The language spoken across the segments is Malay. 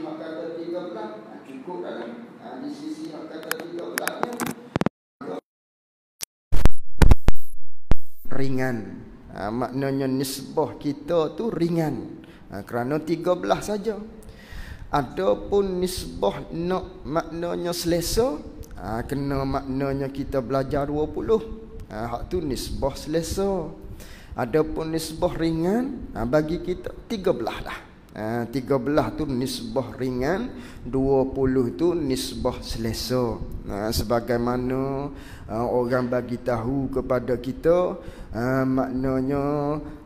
hak kata tiga belah ha, cukup dalam ha, di sisi hak kata tiga belahnya ringan. Ha, maknanya nisbah kita tu ringan. Ha, kerana tiga belah saja. Adapun nisbah nak maknanya selesa, ha, kena maknanya kita belajar dua puluh. Ha, hak tu nisbah selesa. Adapun nisbah ringan, ha, bagi kita tiga belah lah. Ha, tiga belah tu nisbah ringan dua puluh tu nisbah selesa nah, ha, sebagaimana uh, orang bagi tahu kepada kita uh, maknanya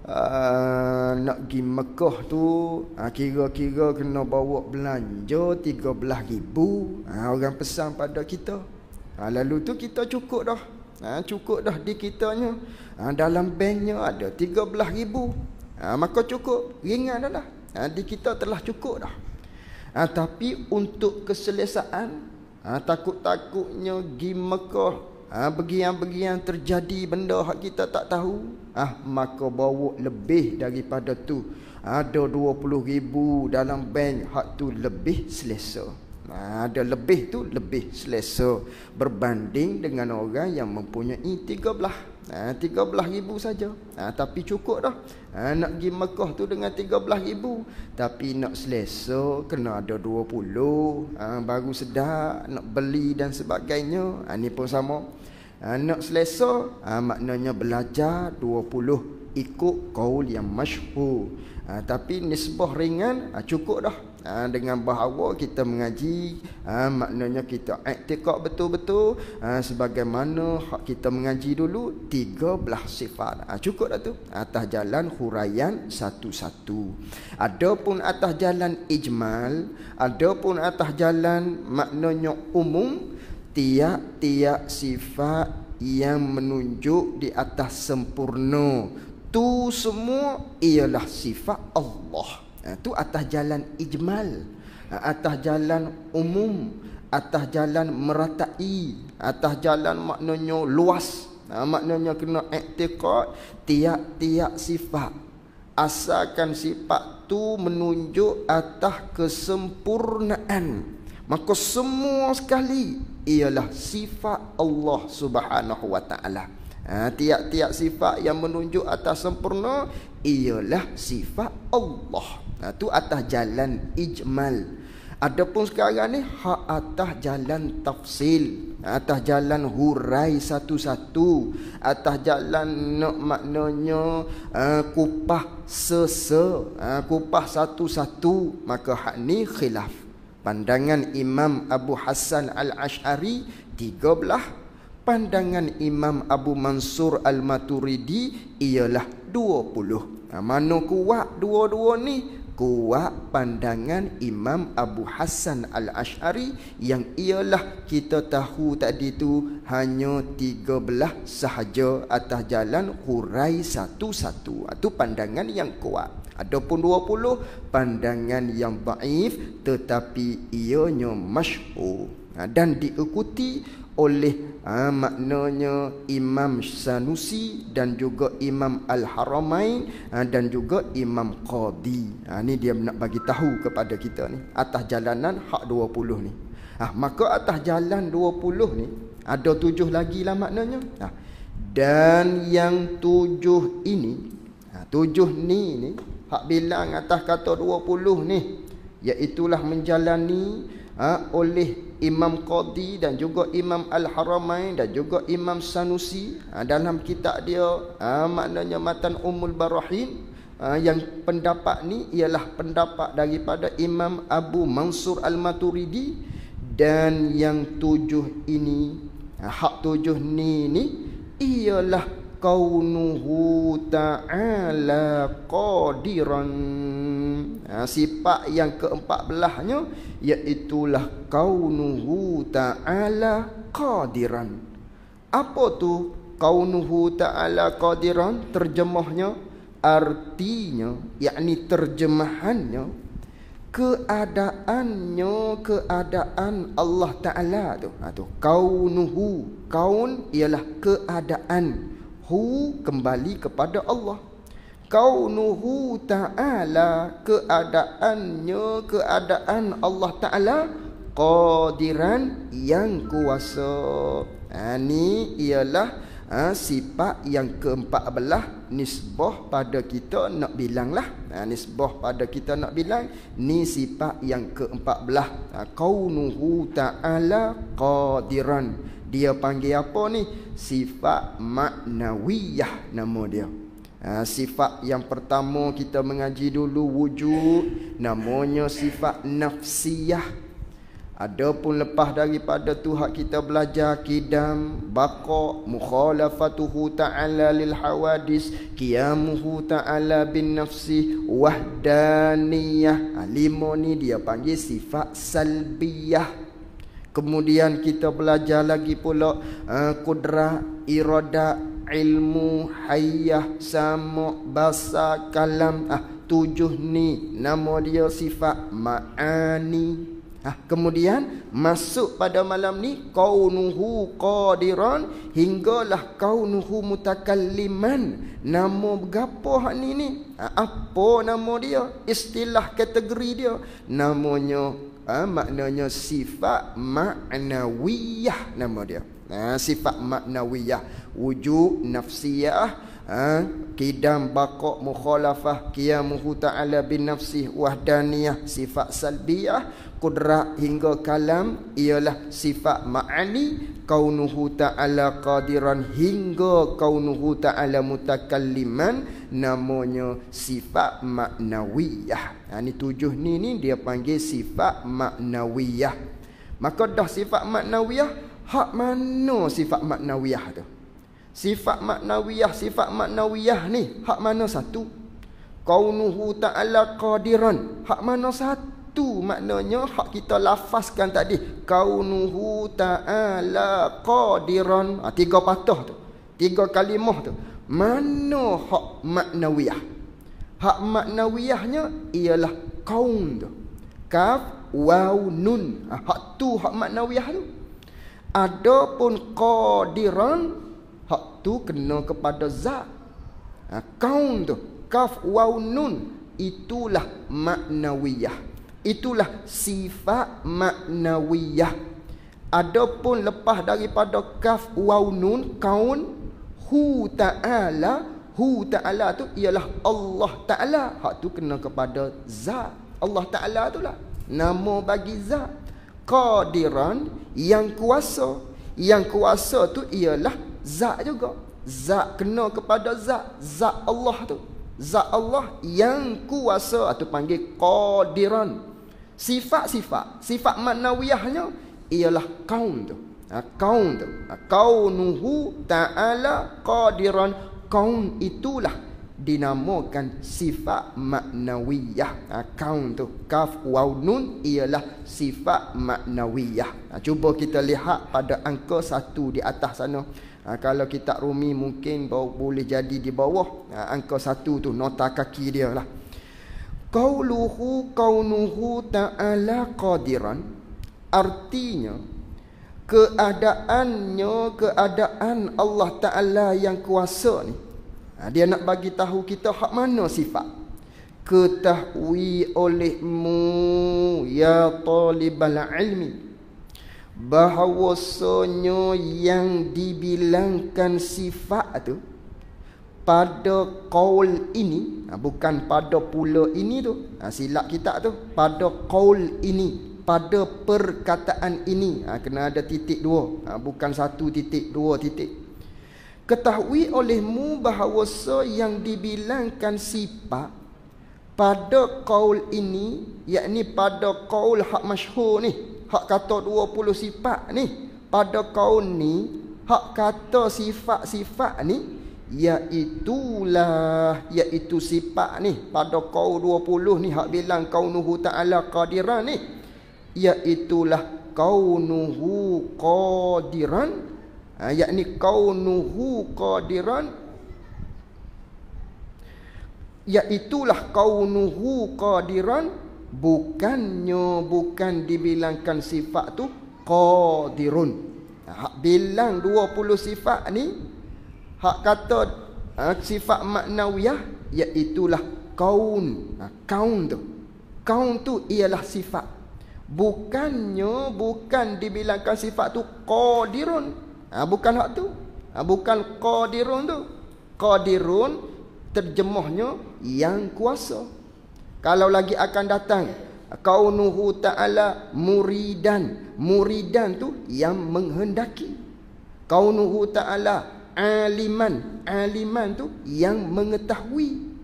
uh, nak pergi Mekah tu uh, kira-kira kena bawa belanja 13 ribu uh, orang pesan pada kita uh, lalu tu kita cukup dah uh, cukup dah di kitanya uh, dalam banknya ada 13 ribu uh, maka cukup ringan dah lah ha, di kita telah cukup dah ha, tapi untuk keselesaan ha, takut-takutnya pergi Mekah ha, bagian-bagian terjadi benda hak kita tak tahu ah ha, maka bawa lebih daripada tu ada 20 ribu dalam bank hak tu lebih selesa ha, ada lebih tu lebih selesa berbanding dengan orang yang mempunyai 13 Ha, RM13,000 saja ha, Tapi cukup dah ha, Nak pergi Mekah tu dengan RM13,000 Tapi nak selesa Kena ada RM20 ha, Baru sedap Nak beli dan sebagainya ha, Ni pun sama ha, Nak selesa ha, Maknanya belajar RM20 ikut kaul yang masyhur. Ha, tapi nisbah ringan ha, cukup dah ha, dengan bahawa kita mengaji ha, maknanya kita aktikak betul-betul ha, sebagaimana hak kita mengaji dulu 13 sifat ha, cukup dah tu atas jalan huraian satu-satu adapun atas jalan ijmal adapun atas jalan maknanya umum tiap-tiap sifat yang menunjuk di atas sempurna tu semua ialah sifat Allah. Itu ha, atas jalan ijmal, ha, atas jalan umum, atas jalan meratai, atas jalan maknanya luas. Ha, maknanya kena iktiqat tiap-tiap sifat. Asalkan sifat tu menunjuk atas kesempurnaan. Maka semua sekali ialah sifat Allah Subhanahu Wa Taala ha, Tiap-tiap sifat yang menunjuk atas sempurna Ialah sifat Allah Itu ha, atas jalan ijmal Adapun sekarang ni Hak atas jalan tafsil ha, Atas jalan hurai satu-satu Atas jalan nak maknanya uh, Kupah sese uh, Kupah satu-satu Maka hak ni khilaf Pandangan Imam Abu Hassan Al-Ash'ari Tiga belah pandangan Imam Abu Mansur Al-Maturidi ialah 20. Ha, mana kuat dua-dua ni? Kuat pandangan Imam Abu Hasan Al-Ash'ari yang ialah kita tahu tadi tu hanya 13 sahaja atas jalan hurai satu-satu. Itu ha, pandangan yang kuat. Adapun 20 pandangan yang baif tetapi ianya masyhur. Ha, dan diikuti oleh ha, maknanya Imam Sanusi dan juga Imam Al-Haramain ha, dan juga Imam Qadi. Ha, ni dia nak bagi tahu kepada kita ni atas jalanan hak 20 ni. Ha, maka atas jalan 20 ni ada tujuh lagi lah maknanya. Ha, dan yang tujuh ini ha, tujuh ni ni hak bilang atas kata 20 ni iaitu menjalani ha, oleh Imam Qadi dan juga Imam Al-Haramain dan juga Imam Sanusi ha, dalam kitab dia ha, maknanya Matan umul Barahin ha, yang pendapat ni ialah pendapat daripada Imam Abu Mansur Al-Maturidi dan yang tujuh ini ha, hak tujuh ni ni ialah kaunuhu ta'ala qadiran ha, Sifat yang keempat belahnya Iaitulah kaunuhu ta'ala qadiran Apa tu kaunuhu ta'ala qadiran Terjemahnya Artinya Yakni terjemahannya keadaannya keadaan Allah Taala tu ha, tu kaunuhu kaun ialah keadaan hu kembali kepada Allah Kau kaunuhu ta'ala keadaannya keadaan Allah ta'ala qadiran yang kuasa ha, ni ialah ha, sifat yang keempat belah nisbah pada kita nak bilang lah ha, nisbah pada kita nak bilang ni sifat yang keempat belah ha, kaunuhu ta'ala qadiran dia panggil apa ni sifat maknawiyah nama dia ha, sifat yang pertama kita mengaji dulu wujud namanya sifat nafsiyah pun lepas daripada tuhan kita belajar kidam baqa mukhalafatuhu ta'ala lil hawadis qiyamuhu ta'ala bin nafsi wahdaniyah Alimoni ha, dia panggil sifat salbiyah Kemudian kita belajar lagi pula uh, Kudrah, irada, ilmu, hayyah, samuk, basa, kalam ah, Tujuh ni Nama dia sifat ma'ani ah, Kemudian masuk pada malam ni Kaunuhu qadiran Hinggalah kaunuhu mutakalliman Nama gapoh ni ni ah, Apa nama dia? Istilah kategori dia Namanya ha, maknanya sifat maknawiyah nama dia ha, sifat maknawiyah wujud nafsiyah ha, kidam bakok mukhalafah qiyamuhu ta'ala bin nafsi wahdaniyah sifat salbiyah kudrah hingga kalam ialah sifat ma'ani kaunuhu ta'ala qadiran hingga kaunuhu ta'ala mutakalliman namanya sifat maknawiyah. Ha, ni tujuh ni ni dia panggil sifat maknawiyah. Maka dah sifat maknawiyah, hak mana sifat maknawiyah tu? Sifat maknawiyah, sifat maknawiyah ni hak mana satu? Kaunuhu ta'ala qadiran, hak mana satu? itu maknanya hak kita lafazkan tadi kaunuhu ta'ala qadiran ha, tiga patah tu tiga kalimah tu mana hak maknawiyah hak maknawiyahnya ialah kaun tu kaf waw nun ha, hak tu hak maknawiyah tu adapun qadiran hak tu kena kepada za ha, kaun tu kaf waw nun itulah maknawiyah Itulah sifat maknawiyah. Adapun lepas daripada kaf waw nun kaun hu ta'ala hu ta'ala tu ialah Allah ta'ala. Hak tu kena kepada za. Allah ta'ala tu lah. Nama bagi za. Qadiran yang kuasa. Yang kuasa tu ialah za juga. Za kena kepada za. Za Allah tu. Zat Allah yang kuasa. Atau panggil Qadiran. Qadiran. Sifat-sifat, sifat maknawiyahnya ialah kaun tu. Ha, kaun tu. Ha, kaunuhu ta'ala qadiran. Kaun itulah dinamakan sifat maknawiyah. Ha, kaun tu. Kaf waw nun ialah sifat maknawiyah. Ha, cuba kita lihat pada angka satu di atas sana. Ha, kalau kita rumi mungkin boleh jadi di bawah ha, angka satu tu nota kaki dia lah. Qauluhu qaunuhu ta'ala qadiran Artinya Keadaannya Keadaan Allah Ta'ala yang kuasa ni ha, Dia nak bagi tahu kita hak mana sifat Ketahui olehmu Ya talibal ilmi Bahawasanya yang dibilangkan sifat tu pada qaul ini ha, bukan pada pula ini tu ha, silap kita tu pada qaul ini pada perkataan ini ha, kena ada titik dua bukan satu titik dua titik ketahui olehmu bahawa so yang dibilangkan sifat pada qaul ini yakni pada qaul hak masyhur ni hak kata 20 sifat ni pada qaul ni hak kata sifat-sifat ni Iaitulah Iaitu sifat ni Pada kau dua puluh ni Hak bilang kau nuhu ta'ala qadiran ni Iaitulah Kau nuhu qadiran ha, Yakni kau nuhu qadiran Iaitulah kau nuhu qadiran Bukannya bukan dibilangkan sifat tu Qadirun ha, Hak bilang dua puluh sifat ni Hak kata ha, sifat maknawiyah iaitulah kaun. Ha, kaun tu. Kaun tu ialah sifat. Bukannya bukan dibilangkan sifat tu qadirun. Ha, bukan hak tu. Ha, bukan qadirun tu. Qadirun terjemahnya yang kuasa. Kalau lagi akan datang kaunuhu ta'ala muridan. Muridan tu yang menghendaki. Kaunuhu ta'ala aliman aliman tu yang mengetahui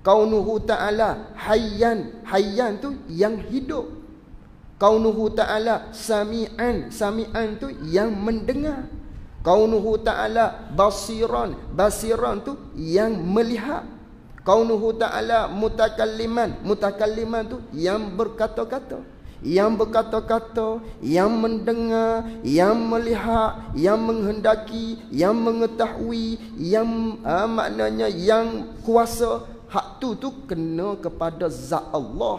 kaunuhu ta'ala hayyan hayyan tu yang hidup kaunuhu ta'ala sami'an sami'an tu yang mendengar kaunuhu ta'ala basiran basiran tu yang melihat kaunuhu ta'ala mutakalliman mutakalliman tu yang berkata-kata yang berkata-kata, yang mendengar, yang melihat, yang menghendaki, yang mengetahui, yang uh, maknanya yang kuasa hak tu tu kena kepada zat Allah.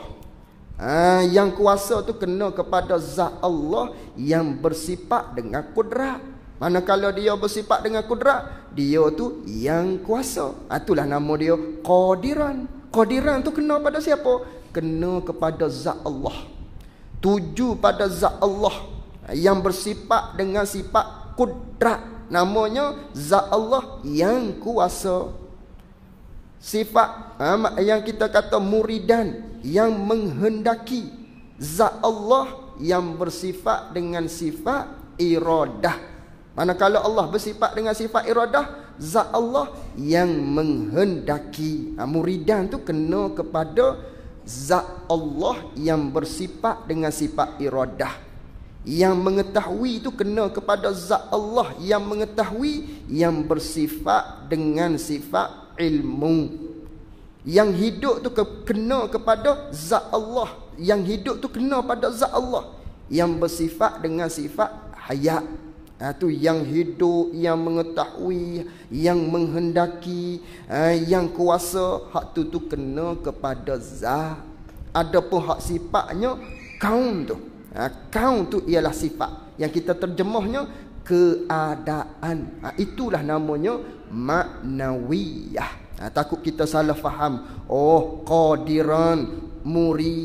Uh, yang kuasa tu kena kepada zat Allah yang bersifat dengan kudrat. Manakala dia bersifat dengan kudrat, dia tu yang kuasa. Ah, itulah nama dia Qadiran. Qadiran tu kena pada siapa? Kena kepada zat Allah tuju pada zat Allah yang bersifat dengan sifat kudrat namanya zat Allah yang kuasa sifat ha, yang kita kata muridan yang menghendaki zat Allah yang bersifat dengan sifat iradah manakala Allah bersifat dengan sifat iradah zat Allah yang menghendaki ha, muridan tu kena kepada zat Allah yang bersifat dengan sifat iradah yang mengetahui itu kena kepada zat Allah yang mengetahui yang bersifat dengan sifat ilmu yang hidup itu kena kepada zat Allah yang hidup itu kena pada zat Allah yang bersifat dengan sifat hayat itu ah, yang hidup, yang mengetahui, yang menghendaki, ah, yang kuasa. Hak tu tu kena kepada zat. Ada pun hak sifatnya, kaum tu. Ah, kaum tu ialah sifat. Yang kita terjemahnya, keadaan. Itulah namanya maknawiyah. Takut kita salah faham. Oh, qadiran, muridan,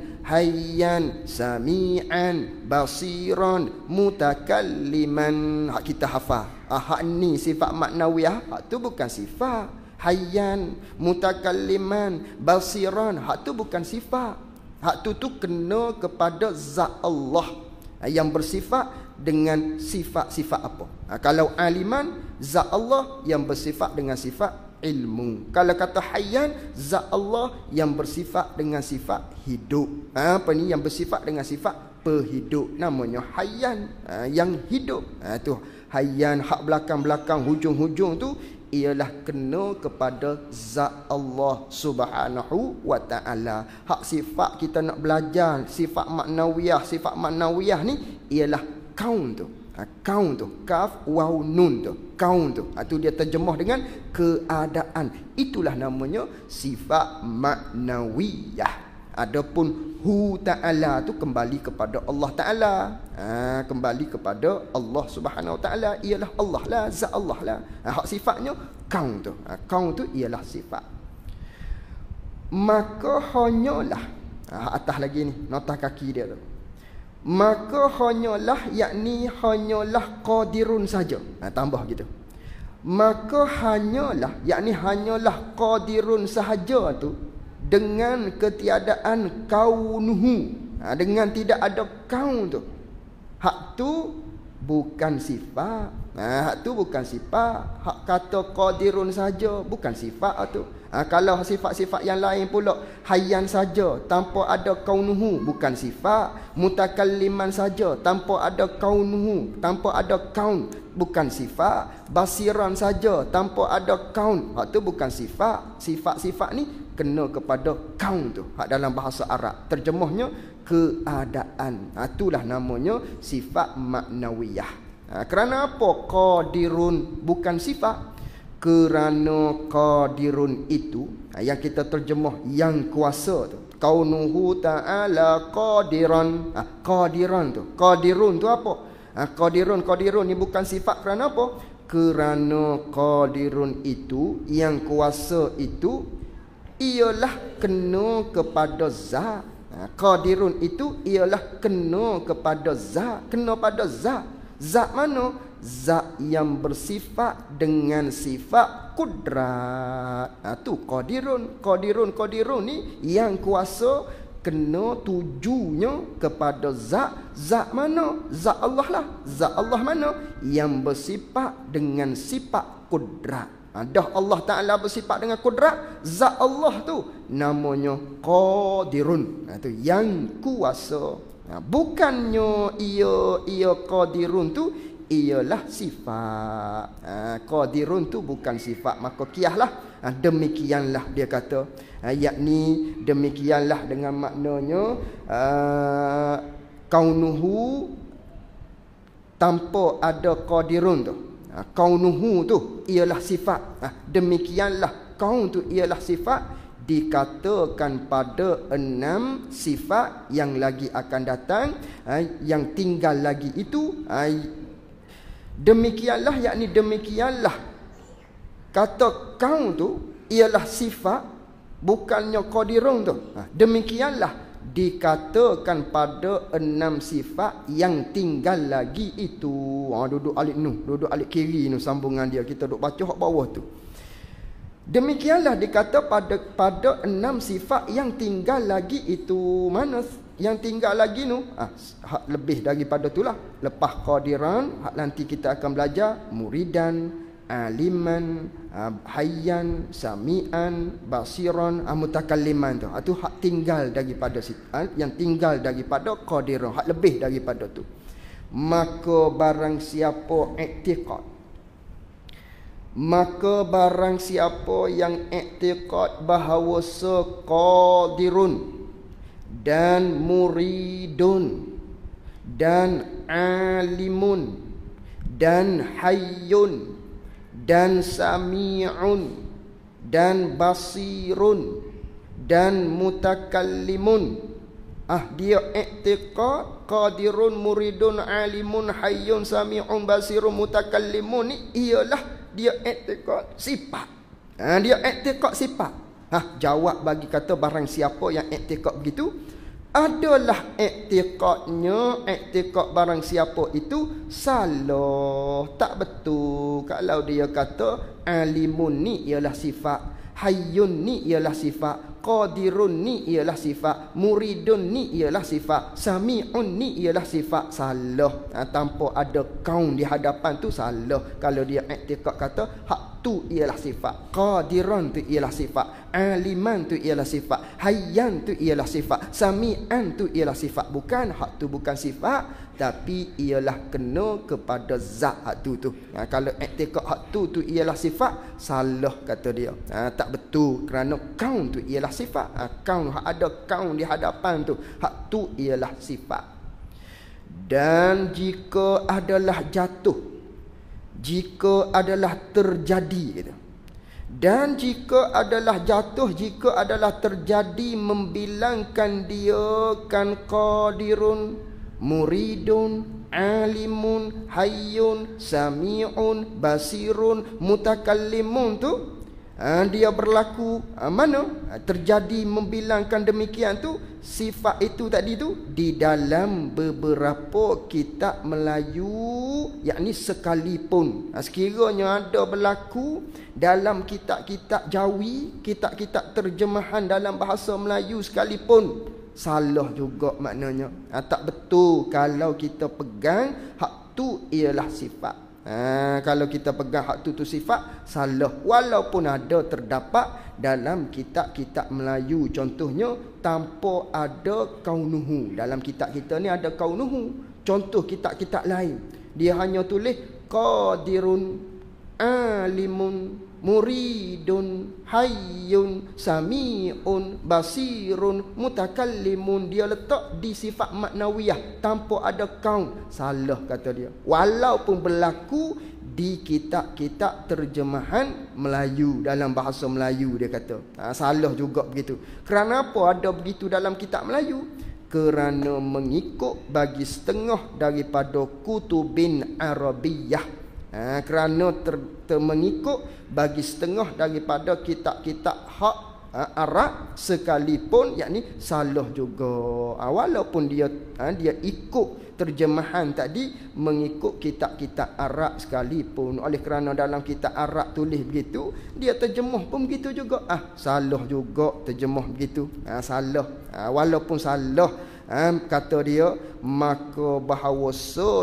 muridan hayyan sami'an basiran mutakalliman hak kita hafal ah, hak ni sifat maknawiyah hak tu bukan sifat hayyan mutakalliman basiran hak tu bukan sifat hak tu tu kena kepada zat Allah ah, yang bersifat dengan sifat-sifat apa ah, kalau aliman zat Allah yang bersifat dengan sifat ilmu. Kalau kata hayyan, zat Allah yang bersifat dengan sifat hidup. Ha, apa ni? Yang bersifat dengan sifat perhidup. Namanya hayyan ha, yang hidup. Ha, tu hayyan hak belakang-belakang hujung-hujung tu ialah kena kepada zat Allah Subhanahu wa taala. Hak sifat kita nak belajar sifat maknawiyah, sifat maknawiyah ni ialah kaun tu. Kaun tu Kaf waw nun ah, tu Kaun tu Itu dia terjemah dengan Keadaan Itulah namanya Sifat maknawiyah Adapun Hu ta'ala tu Kembali kepada Allah ta'ala ha, Kembali kepada Allah subhanahu Wa ta'ala Ialah Allah lah Zat Allah lah ha, Hak sifatnya Kaun tu ha, Kaun tu ialah sifat Maka hanyalah ha, Atas lagi ni Nota kaki dia tu maka hanyalah yakni hanyalah qadirun saja ha, tambah gitu maka hanyalah yakni hanyalah qadirun sahaja tu dengan ketiadaan kaunuhu ha, dengan tidak ada kaun tu hak tu bukan sifat Ha, hak tu bukan sifat. Hak kata qadirun saja bukan sifat tu. Ha, kalau sifat-sifat yang lain pula hayyan saja tanpa ada kaunuhu bukan sifat. Mutakalliman saja tanpa ada kaunuhu, tanpa ada kaun bukan sifat. Basiran saja tanpa ada kaun. Hak tu bukan sifat. Sifat-sifat ni kena kepada kaun tu. Hak dalam bahasa Arab terjemahnya keadaan. Ha, itulah namanya sifat maknawiyah. Ah, kerana apa qadirun bukan sifat kerana qadirun itu ah, yang kita terjemah yang kuasa tu kaunuhu ta'ala qadiran ha, qadiran tu qadirun tu apa ha, qadirun qadirun ni bukan sifat kerana apa kerana qadirun itu yang kuasa itu ialah kena kepada zat ha, qadirun itu ialah kena kepada zat kena pada zat Zat mana? Zat yang bersifat dengan sifat kudrat. Ha, tu kodirun. Kodirun, kodirun ni yang kuasa kena tujunya kepada zat. Zat mana? Zat Allah lah. Zat Allah mana? Yang bersifat dengan sifat kudrat. Ha, dah Allah Ta'ala bersifat dengan kudrat. Zat Allah tu namanya kodirun. Ha, tu yang kuasa. Ha, bukannya ia ia qadirun tu ialah sifat ha, qadirun tu bukan sifat maka kiahlah ha, demikianlah dia kata ha, yakni demikianlah dengan maknanya uh, kaunuhu tanpa ada qadirun tu ha, kaunuhu tu ialah sifat ha, demikianlah kaun tu ialah sifat dikatakan pada enam sifat yang lagi akan datang ha, yang tinggal lagi itu ha, demikianlah yakni demikianlah kata kau tu ialah sifat bukannya qadirung tu ha, demikianlah dikatakan pada enam sifat yang tinggal lagi itu ha, duduk alik nu duduk alik kiri nu sambungan dia kita duduk baca hak bawah tu Demikianlah dikata pada pada enam sifat yang tinggal lagi itu mana yang tinggal lagi nu ah, ha, lebih daripada itulah lepas qadiran hak nanti kita akan belajar muridan aliman ah, hayyan samian basiran ah, mutakalliman tu itu hak tinggal daripada yang tinggal daripada kodiran. hak lebih daripada tu maka barang siapa iktiqad Maka barang siapa yang iktiqat bahawa seqadirun dan muridun dan alimun dan hayyun dan sami'un dan basirun dan mutakallimun ah dia iktiqat qadirun muridun alimun hayyun sami'un basirun mutakallimun ni ialah dia i'tiqad sifat. Ha, dia i'tiqad sifat. Ha, jawab bagi kata barang siapa yang i'tiqad begitu adalah i'tiqadnya i'tiqad barang siapa itu salah, tak betul. Kalau dia kata alimun ialah sifat Hayyun ni ialah sifat Qadirun ni ialah sifat Muridun ni ialah sifat Sami'un ni ialah sifat Salah ha, Tanpa ada kaun di hadapan tu salah Kalau dia aktifkan kata Hak tu ialah sifat Qadiran tu ialah sifat Aliman tu ialah sifat Hayyan tu ialah sifat Sami'an tu ialah sifat Bukan hak tu bukan sifat tapi ialah kena kepada zat hak tu tu ha, kalau etika hak tu tu ialah sifat salah kata dia ha, tak betul kerana kaun tu ialah sifat ha, kaun hak ada kaun di hadapan tu hak tu ialah sifat dan jika adalah jatuh jika adalah terjadi gitu. dan jika adalah jatuh jika adalah terjadi membilangkan dia kan qadirun muridun alimun hayyun sami'un basirun mutakallimun tu ah, dia berlaku ah, mana ah, terjadi membilangkan demikian tu sifat itu tadi tu di dalam beberapa kitab Melayu yakni sekalipun sekiranya ada berlaku dalam kitab-kitab Jawi kitab-kitab terjemahan dalam bahasa Melayu sekalipun Salah juga maknanya ha, Tak betul kalau kita pegang Hak tu ialah sifat ha, Kalau kita pegang hak tu tu sifat Salah walaupun ada terdapat Dalam kitab-kitab Melayu Contohnya tanpa ada kaunuhu Dalam kitab kita ni ada kaunuhu Contoh kitab-kitab lain Dia hanya tulis Qadirun alimun muridun hayyun samiun basirun mutakallimun dia letak di sifat maknawiyah tanpa ada kaun salah kata dia walaupun berlaku di kitab-kitab terjemahan Melayu dalam bahasa Melayu dia kata ha, salah juga begitu kerana apa ada begitu dalam kitab Melayu kerana mengikut bagi setengah daripada kutubin Arabiyah ha, kerana ter, ter mengikut bagi setengah daripada kitab-kitab hak ha, Arab sekalipun yakni salah juga ha, walaupun dia ha, dia ikut terjemahan tadi mengikut kitab-kitab Arab sekalipun oleh kerana dalam kitab Arab tulis begitu dia terjemah pun begitu juga ah salah juga terjemah begitu ah salah ah, walaupun salah ha, kata dia maka bahawa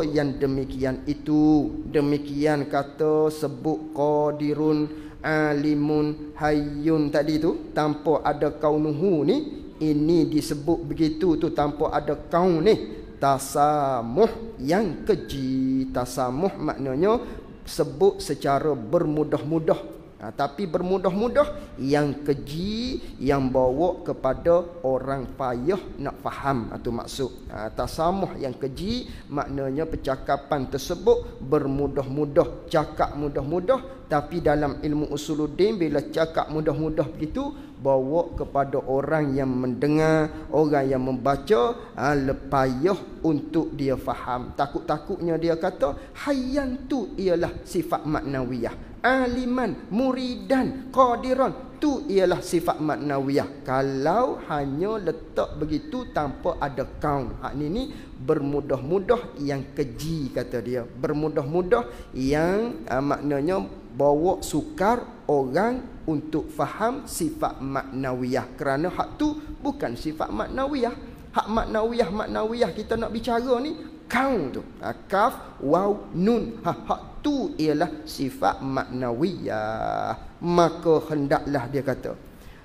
yang demikian itu demikian kata sebut qadirun alimun hayyun tadi tu tanpa ada kaunuhu ni ini disebut begitu tu tanpa ada kaun ni tasamuh yang keji tasamuh maknanya sebut secara bermudah-mudah Ha, tapi bermudah-mudah yang keji yang bawa kepada orang payah nak faham atau ha, maksud ha, tasamuh yang keji maknanya percakapan tersebut bermudah-mudah cakap mudah-mudah tapi dalam ilmu usuluddin bila cakap mudah-mudah begitu bawa kepada orang yang mendengar, orang yang membaca ha, lepayoh untuk dia faham. Takut-takutnya dia kata hayyan tu ialah sifat maknawiyah. Aliman, muridan, qadiran tu ialah sifat maknawiyah. Kalau hanya letak begitu tanpa ada kaun. Hak ni ni bermudah-mudah yang keji kata dia. Bermudah-mudah yang ha, maknanya bawa sukar orang untuk faham sifat maknawiyah kerana hak tu bukan sifat maknawiyah hak maknawiyah maknawiyah kita nak bicara ni kaun tu ha, kaf waw nun ha, hak tu ialah sifat maknawiyah maka hendaklah dia kata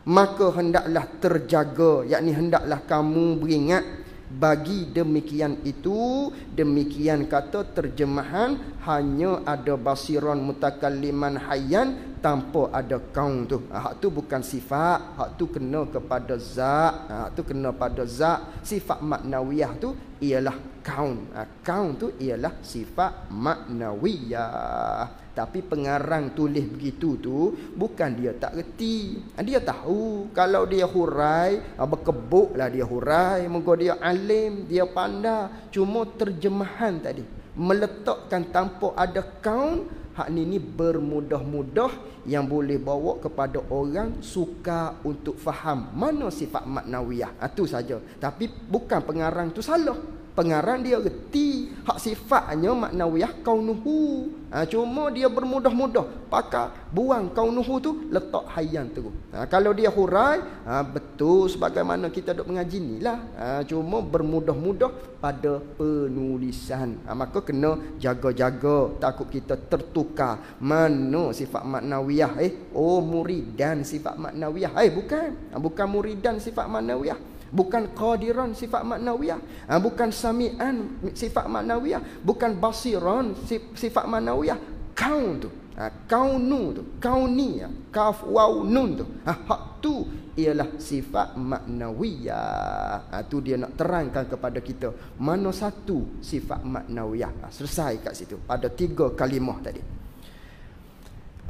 maka hendaklah terjaga yakni hendaklah kamu beringat bagi demikian itu demikian kata terjemahan hanya ada basiron mutakaliman hayyan tanpa ada kaum tu ah, hak tu bukan sifat hak tu kena kepada zat ah, hak tu kena pada zat sifat maknawiyah tu ialah kaun ha, kaun tu ialah sifat maknawiyah tapi pengarang tulis begitu tu bukan dia tak reti ah, dia tahu kalau dia hurai ah, berkebuklah dia hurai moga dia alim dia pandai cuma terjemahan tadi meletakkan tanpa ada kaun hak ni ni bermudah-mudah yang boleh bawa kepada orang suka untuk faham mana sifat maknawiyah itu ah, saja tapi bukan pengarang tu salah pengarang dia reti hak sifatnya maknawiyah kaunuhu ha, cuma dia bermudah-mudah Pakai buang kaunuhu tu letak hayang tu ha, kalau dia hurai ha, betul sebagaimana kita dok mengaji ni lah ha, cuma bermudah-mudah pada penulisan ha, maka kena jaga-jaga takut kita tertukar mana sifat maknawiyah eh oh muridan sifat maknawiyah eh bukan ha, bukan muridan sifat maknawiyah bukan qadiran sifat maknawiyah ah, bukan samian sifat maknawiyah bukan basiran sifat maknawiyah kaun tu ah, kaunu tu kauni ya. kaf waw nun tu ah, hak tu ialah sifat maknawiyah tu dia nak terangkan kepada kita mana satu sifat maknawiyah selesai kat situ pada tiga kalimah tadi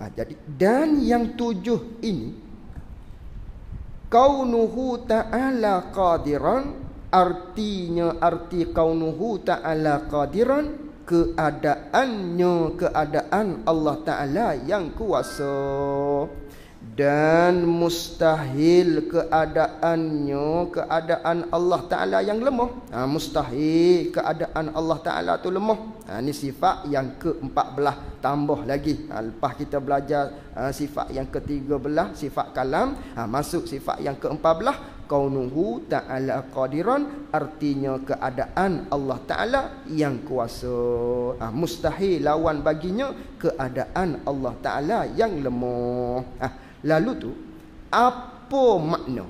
jadi dan yang tujuh ini kaunuhu ta'ala qadiran artinya arti kaunuhu ta'ala qadiran keadaannya keadaan Allah Ta'ala yang kuasa dan mustahil keadaannya keadaan Allah Taala yang lemah ha, mustahil keadaan Allah Taala tu lemah ha, ni sifat yang ke-14 tambah lagi ha, lepas kita belajar ha, sifat yang ke-13 sifat kalam ha, masuk sifat yang ke-14 kaunuhu ta'ala qadiran artinya keadaan Allah Ta'ala yang kuasa ha, mustahil lawan baginya keadaan Allah Ta'ala yang lemah ha, Lalu tu apa makna?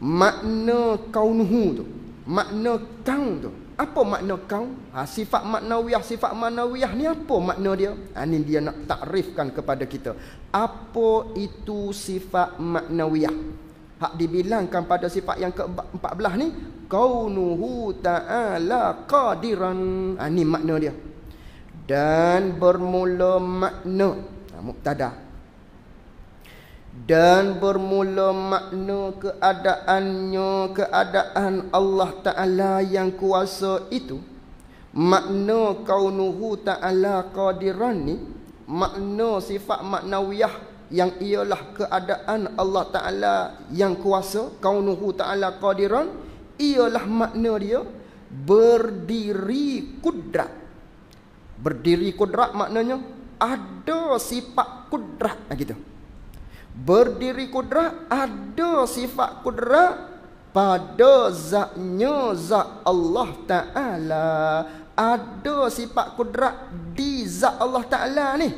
Makna kaunhu tu. Makna kaun tu. Apa makna kaun? Ha, sifat maknawiyah, sifat maknawiyah ni apa makna dia? Ha, ini dia nak takrifkan kepada kita. Apa itu sifat maknawiyah? Hak dibilangkan pada sifat yang ke-14 ni. Kaunuhu ta'ala qadiran. Ha, ini makna dia. Dan bermula makna. Ha, muktadah dan bermula makna keadaannya keadaan Allah Ta'ala yang kuasa itu makna kaunuhu ta'ala qadiran ni makna sifat maknawiyah yang ialah keadaan Allah Ta'ala yang kuasa kaunuhu ta'ala qadiran ialah makna dia berdiri kudrat berdiri kudrat maknanya ada sifat kudrat gitu berdiri kudrat ada sifat kudrat pada zatnya zat Allah Ta'ala ada sifat kudrat di zat Allah Ta'ala ni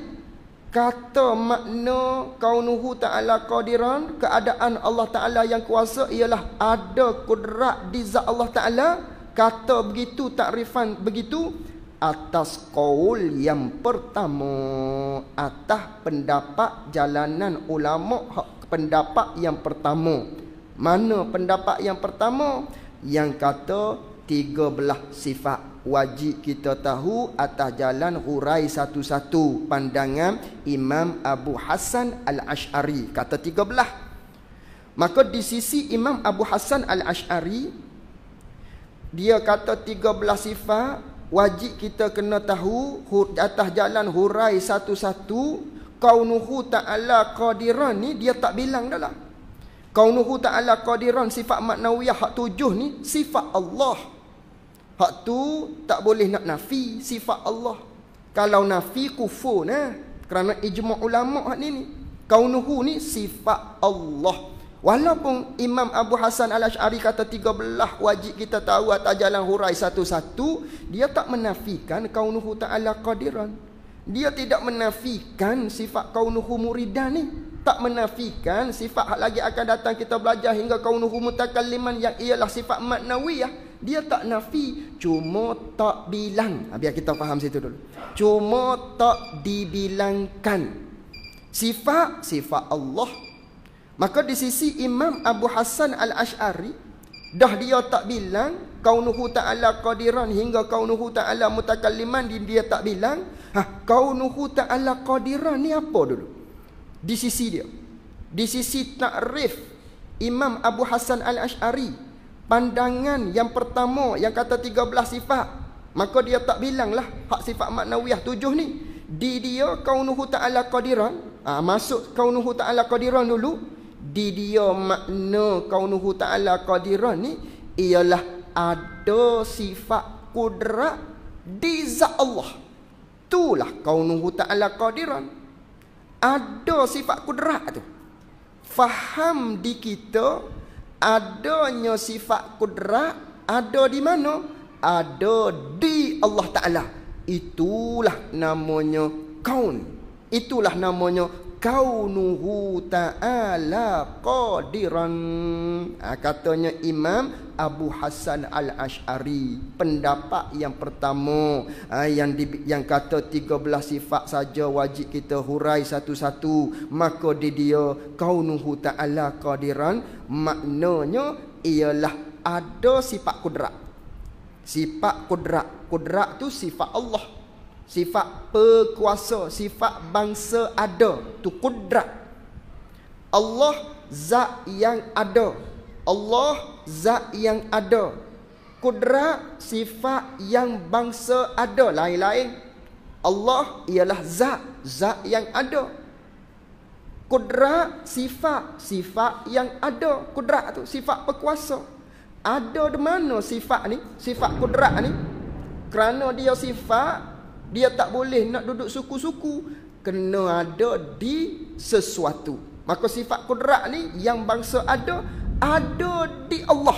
kata makna kau nuhu ta'ala qadiran keadaan Allah Ta'ala yang kuasa ialah ada kudrat di zat Allah Ta'ala kata begitu takrifan begitu atas qaul yang pertama atas pendapat jalanan ulama pendapat yang pertama mana pendapat yang pertama yang kata tiga belah sifat wajib kita tahu atas jalan hurai satu-satu pandangan Imam Abu Hasan Al-Ash'ari kata tiga belah, maka di sisi Imam Abu Hasan Al-Ash'ari dia kata tiga belah sifat wajib kita kena tahu atas jalan hurai satu-satu kaunuhu ta'ala qadiran ni dia tak bilang dah lah kaunuhu ta'ala qadiran sifat maknawiyah hak tujuh ni sifat Allah hak tu tak boleh nak nafi sifat Allah kalau nafi kufur nah kerana ijma ulama hak ni ni kaunuhu ni sifat Allah Walaupun Imam Abu Hasan Al-Ash'ari kata tiga belah wajib kita tahu atas jalan hurai satu-satu, dia tak menafikan kaunuhu ta'ala qadiran. Dia tidak menafikan sifat kaunuhu muridah ni. Tak menafikan sifat hak lagi akan datang kita belajar hingga kaunuhu mutakaliman yang ialah sifat maknawi ya, Dia tak nafi, cuma tak bilang. Ha, biar kita faham situ dulu. Cuma tak dibilangkan. Sifat, sifat Allah Maka di sisi Imam Abu Hassan Al-Ash'ari Dah dia tak bilang Kaunuhu ta'ala qadiran hingga kaunuhu ta'ala mutakalliman Dia tak bilang ha, Kaunuhu ta'ala qadiran ni apa dulu? Di sisi dia Di sisi ta'rif Imam Abu Hassan Al-Ash'ari Pandangan yang pertama yang kata 13 sifat Maka dia tak bilang lah hak sifat maknawiyah tujuh ni Di dia kaunuhu ta'ala qadiran ha, Masuk kaunuhu ta'ala qadiran dulu di dia makna kaunuhu ta'ala qadiran ni ialah ada sifat kudrat di zat Allah. Itulah kaunuhu ta'ala qadiran. Ada sifat kudrat tu. Faham di kita adanya sifat kudrat ada di mana? Ada di Allah Ta'ala. Itulah namanya kaun. Itulah namanya kaunuhu ta'ala qadiran ha, katanya Imam Abu Hassan Al-Ash'ari pendapat yang pertama ha, yang di, yang kata 13 sifat saja wajib kita hurai satu-satu maka di dia kaunuhu ta'ala qadiran maknanya ialah ada sifat kudrat sifat kudrat kudrat tu sifat Allah sifat perkuasa, sifat bangsa ada, tu kudrat. Allah zat yang ada. Allah zat yang ada. Kudrat sifat yang bangsa ada lain-lain. Allah ialah zat, zat yang ada. Kudrat sifat, sifat yang ada. Kudrat tu sifat perkuasa. Ada di mana sifat ni? Sifat kudrat ni? Kerana dia sifat dia tak boleh nak duduk suku-suku Kena ada di sesuatu Maka sifat kudrat ni yang bangsa ada Ada di Allah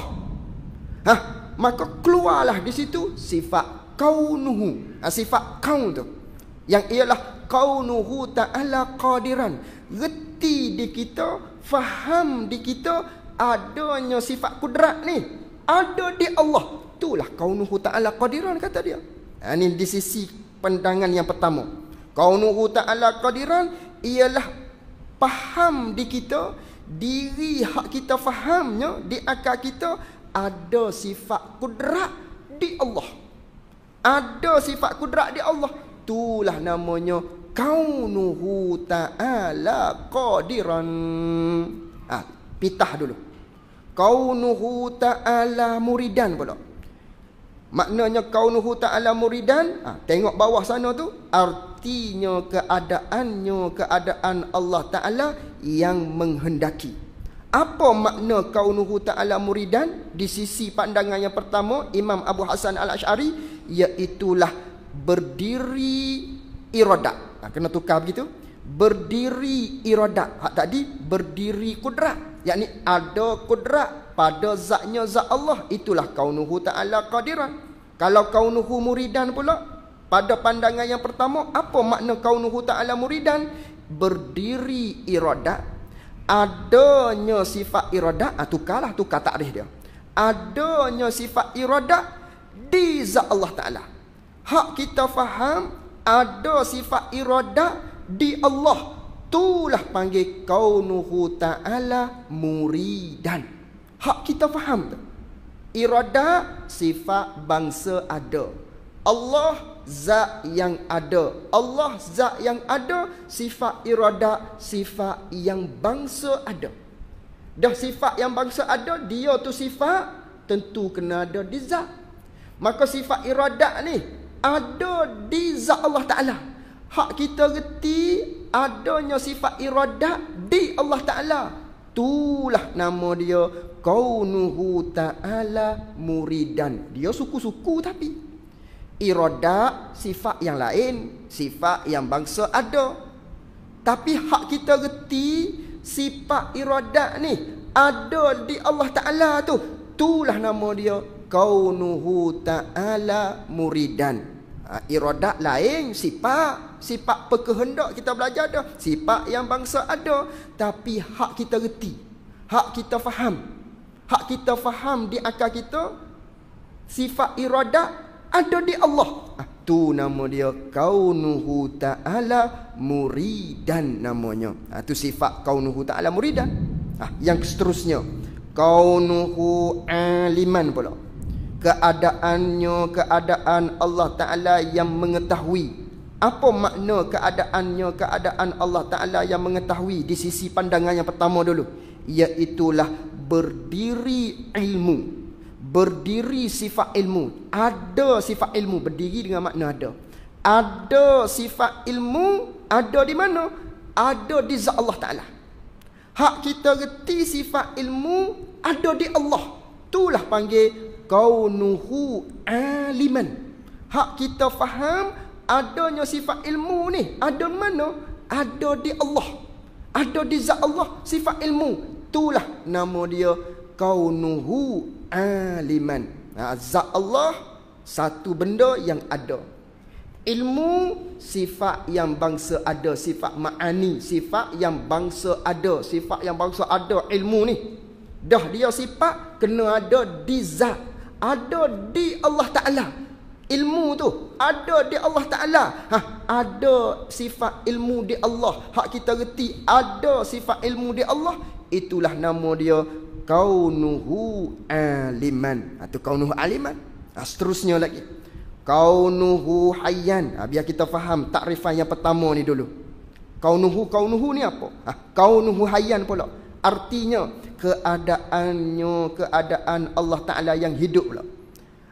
ha? Maka keluarlah di situ sifat kaunuhu ha, Sifat kaun tu Yang ialah kaunuhu ta'ala qadiran Reti di kita Faham di kita Adanya sifat kudrat ni Ada di Allah Itulah kaunuhu ta'ala qadiran kata dia ha, Ini di sisi pandangan yang pertama kaunuhu ta'ala qadiran ialah faham di kita diri hak kita fahamnya di akal kita ada sifat kudrat di Allah ada sifat kudrat di Allah itulah namanya kaunuhu ta'ala qadiran ah pitah dulu kaunuhu ta'ala muridan pula Maknanya kaunuhu ta'ala muridan ha, Tengok bawah sana tu Artinya keadaannya Keadaan Allah ta'ala Yang menghendaki Apa makna kaunuhu ta'ala muridan Di sisi pandangan yang pertama Imam Abu Hasan al-Ash'ari Iaitulah berdiri iradat ha, Kena tukar begitu Berdiri iradat tadi berdiri kudrat Yang ni ada kudrat pada zatnya zat Allah itulah kaunuhu ta'ala qadiran kalau kaunuhu muridan pula pada pandangan yang pertama apa makna kaunuhu ta'ala muridan berdiri irada. adanya sifat iradat ah, tu kata takrih dia adanya sifat irada di zat Allah ta'ala hak kita faham ada sifat irada di Allah itulah panggil kaunuhu ta'ala muridan Hak kita faham tu. Irada sifat bangsa ada. Allah zat yang ada. Allah zat yang ada sifat irada sifat yang bangsa ada. Dah sifat yang bangsa ada, dia tu sifat tentu kena ada di zat. Maka sifat irada ni ada di zat Allah Ta'ala. Hak kita reti adanya sifat irada di Allah Ta'ala itulah nama dia kaunuhu ta'ala muridan dia suku-suku tapi irada sifat yang lain sifat yang bangsa ada tapi hak kita reti sifat irada ni ada di Allah Ta'ala tu itulah nama dia kaunuhu ta'ala muridan Ha, iradat lain sifat sifat perkehendak kita belajar dah sifat yang bangsa ada tapi hak kita reti hak kita faham hak kita faham di akal kita sifat iradat ada di Allah ha, tu nama dia kaunuhu ta'ala muridan namanya ha, tu sifat kaunuhu ta'ala muridan ha, yang seterusnya kaunuhu aliman pula keadaannya keadaan Allah Taala yang mengetahui apa makna keadaannya keadaan Allah Taala yang mengetahui di sisi pandangan yang pertama dulu iaitulah berdiri ilmu berdiri sifat ilmu ada sifat ilmu berdiri dengan makna ada ada sifat ilmu ada di mana ada di zat Allah Taala hak kita reti sifat ilmu ada di Allah itulah panggil kaunuhu aliman. Hak kita faham adanya sifat ilmu ni ada mana? Ada di Allah. Ada di zat Allah sifat ilmu. Itulah nama dia kaunuhu aliman. Nah, ha, zat Allah satu benda yang ada. Ilmu sifat yang bangsa ada sifat ma'ani, sifat yang bangsa ada, sifat yang bangsa ada ilmu ni. Dah dia sifat kena ada di zat ada di Allah Ta'ala ilmu tu ada di Allah Taala ha ada sifat ilmu di Allah hak kita reti ada sifat ilmu di Allah itulah nama dia kaunuhu aliman atau ha, kaunuhu aliman ha, seterusnya lagi kaunuhu hayyan ha, biar kita faham takrifan yang pertama ni dulu kaunuhu kaunuhu ni apa ha, kaunuhu hayyan pula artinya keadaannya keadaan Allah Taala yang hidup pula.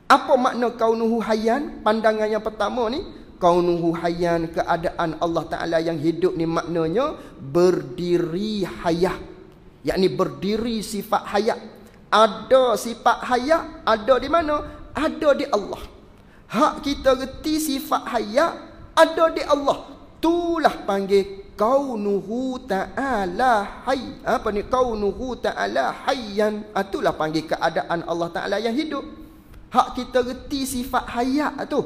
Apa makna kaunuhu hayyan? Pandangan yang pertama ni kaunuhu hayyan keadaan Allah Taala yang hidup ni maknanya berdiri hayat. Yakni berdiri sifat hayat. Ada sifat hayat ada di mana? Ada di Allah. Hak kita reti sifat hayat ada di Allah. Itulah panggil kaunuhu ta'ala hay apa ni kaunuhu ta'ala hayyan ah, itulah panggil keadaan Allah Ta'ala yang hidup hak kita reti sifat hayat tu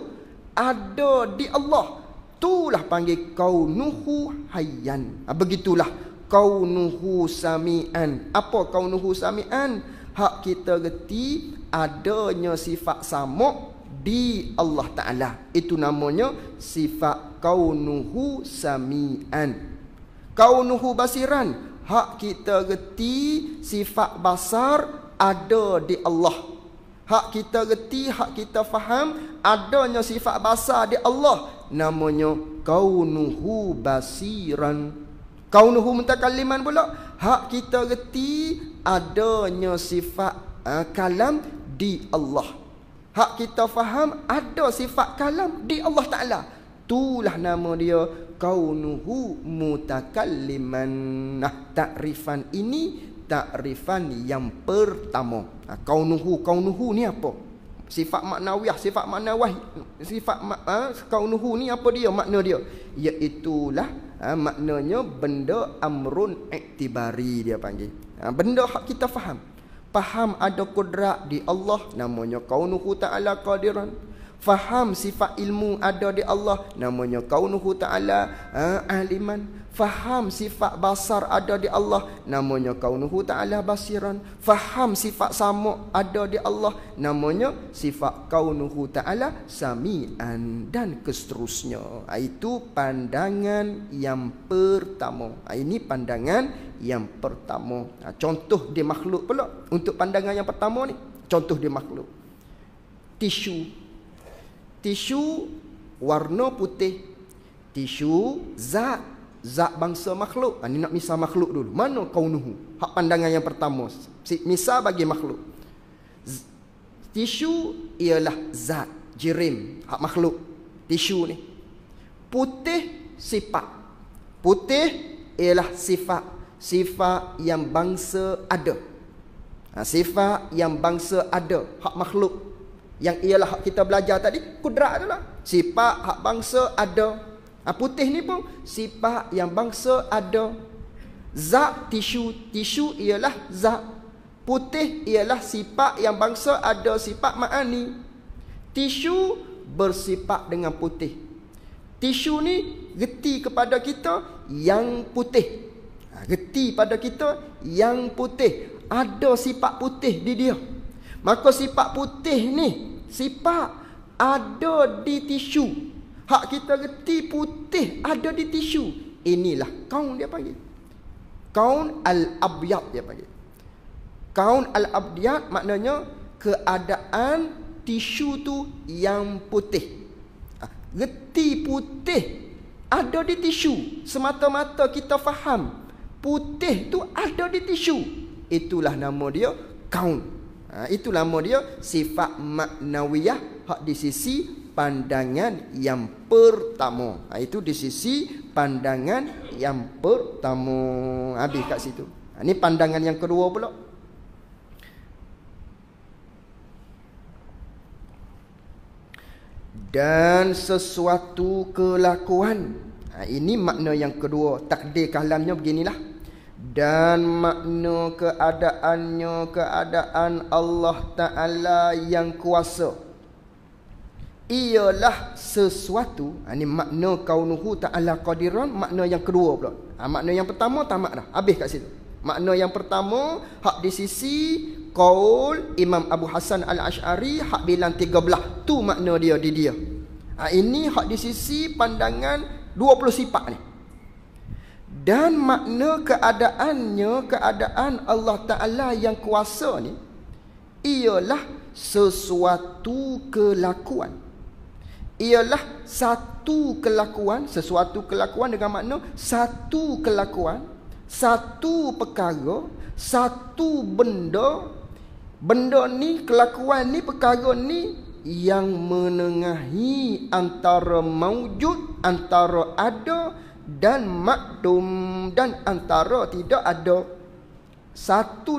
ada di Allah itulah panggil kaunuhu hayyan ha, begitulah kaunuhu sami'an apa kaunuhu sami'an hak kita reti adanya sifat samuk di Allah Ta'ala Itu namanya sifat kaunuhu sami'an Kaunuhu basiran Hak kita reti sifat basar ada di Allah Hak kita reti, hak kita faham Adanya sifat basar di Allah Namanya kaunuhu basiran Kaunuhu kaliman pula Hak kita reti adanya sifat uh, kalam di Allah Hak kita faham ada sifat kalam di Allah Ta'ala. Itulah nama dia. Kaunuhu mutakalliman. Nah, takrifan ini takrifan yang pertama. Ha, kaunuhu, kaunuhu ni apa? Sifat maknawiah, sifat maknawiah, sifat ma, ha, kaunuhu ni apa dia, makna dia? Iaitulah ha, maknanya benda amrun iktibari dia panggil. Ha, benda hak kita faham. Faham ada kudrat di Allah namanya kaunuhu ta'ala qadiran. Faham sifat ilmu ada di Allah namanya kaunuhu ta'ala ha, ahliman. Faham sifat basar ada di Allah Namanya kaunuhu ta'ala basiran Faham sifat samuk ada di Allah Namanya sifat kaunuhu ta'ala sami'an Dan keseterusnya ah, Itu pandangan yang pertama ah, Ini pandangan yang pertama ah, Contoh di makhluk pula Untuk pandangan yang pertama ni Contoh di makhluk Tisu Tisu warna putih Tisu zat zat bangsa makhluk. Ha, nak misah makhluk dulu. Mana nuhu? Hak pandangan yang pertama. Misah bagi makhluk. tisu ialah zat. Jirim. Hak makhluk. Tisu ni. Putih sifat. Putih ialah sifat. Sifat yang bangsa ada. Ha, sifat yang bangsa ada. Hak makhluk. Yang ialah hak kita belajar tadi. Kudrat adalah Sifat hak bangsa Ada. Ha, putih ni pun sifat yang bangsa ada. Zat tisu, tisu ialah zat. Putih ialah sifat yang bangsa ada sifat ma'ani. Tisu bersifat dengan putih. Tisu ni geti kepada kita yang putih. Ha, geti pada kita yang putih. Ada sifat putih di dia. Maka sifat putih ni, sifat ada di tisu. Hak kita reti putih ada di tisu. Inilah kaun dia panggil. Kaun al-abyad dia panggil. Kaun al-abyad maknanya keadaan tisu tu yang putih. Reti ah, putih ada di tisu. Semata-mata kita faham putih tu ada di tisu. Itulah nama dia kaun. Ha, itu nama dia sifat maknawiyah hak di sisi pandangan yang pertama. Ha, itu di sisi pandangan yang pertama. Habis kat situ. Ha, ini pandangan yang kedua pula. Dan sesuatu kelakuan. Ha, ini makna yang kedua. Takdir kalamnya beginilah. Dan makna keadaannya keadaan Allah Ta'ala yang kuasa. Kuasa ialah sesuatu ini ha, makna kaunuhu ta'ala qadiran makna yang kedua pula ha, makna yang pertama tamat dah habis kat situ makna yang pertama hak di sisi qaul Imam Abu Hasan Al-Ash'ari hak bilang 13 tu makna dia di dia ha, ini hak di sisi pandangan 20 sifat ni dan makna keadaannya keadaan Allah Ta'ala yang kuasa ni ialah sesuatu kelakuan ialah satu kelakuan sesuatu kelakuan dengan makna satu kelakuan satu perkara satu benda benda ni kelakuan ni perkara ni yang menengahi antara maujud antara ada dan makdum dan antara tidak ada satu